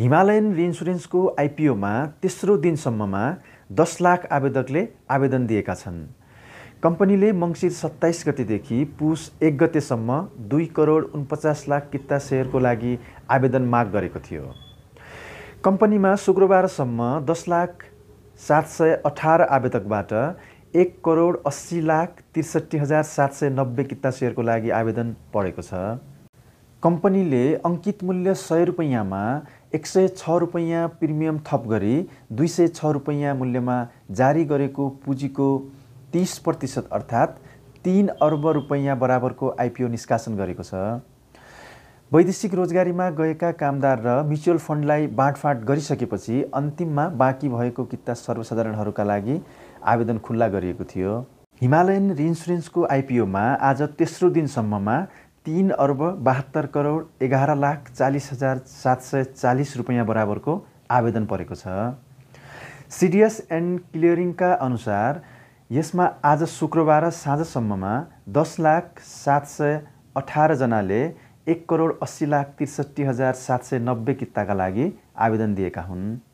Himalayan रिइन्सुरेन्सको आइपिओमा तेस्रो दिनसम्ममा दस लाख आवेदकले आवेदन दिएका छन् कम्पनीले मङ्सिर सत्ताइस गतेदेखि पुस एक गतेसम्म दुई करोड उनपचास लाख किता सेयरको लागि आवेदन माग गरेको थियो कम्पनीमा शुक्रबारसम्म दस लाख सात सय अठार आवेदकबाट एक करोड अस्सी लाख त्रिसठी हजार सात सय नब्बे किता सेयरको लागि आवेदन परेको छ कम्पनीले अङ्कित मूल्य सय रुपियाँमा एक सय छ रुपैयाँ प्रिमियम थप गरी दुई सय छ रुपैयाँ मूल्यमा जारी गरेको पुँजीको तिस प्रतिशत अर्थात् तिन अर्ब रुपैयाँ बराबरको आइपिओ निष्कासन गरेको छ वैदेशिक रोजगारीमा गएका कामदार र म्युचुअल फन्डलाई बाँडफाँड गरिसकेपछि अन्तिममा बाँकी भएको किता सर्वसाधारणहरूका लागि आवेदन खुल्ला गरिएको थियो हिमालयन रिन्सुरेन्सको आइपिओमा आज तेस्रो दिनसम्ममा तिन अर्ब बाहत्तर करोड एघार लाख चालिस हजार सात सय चालिस रुपियाँ बराबरको आवेदन परेको छ सिडिएस एन्ड क्लियरिङका अनुसार यसमा आज शुक्रबार साँझसम्ममा दस लाख सात सय अठारजनाले एक करोड अस्सी लाख त्रिसठी हजार सात सय नब्बे किताका लागि आवेदन दिएका हुन्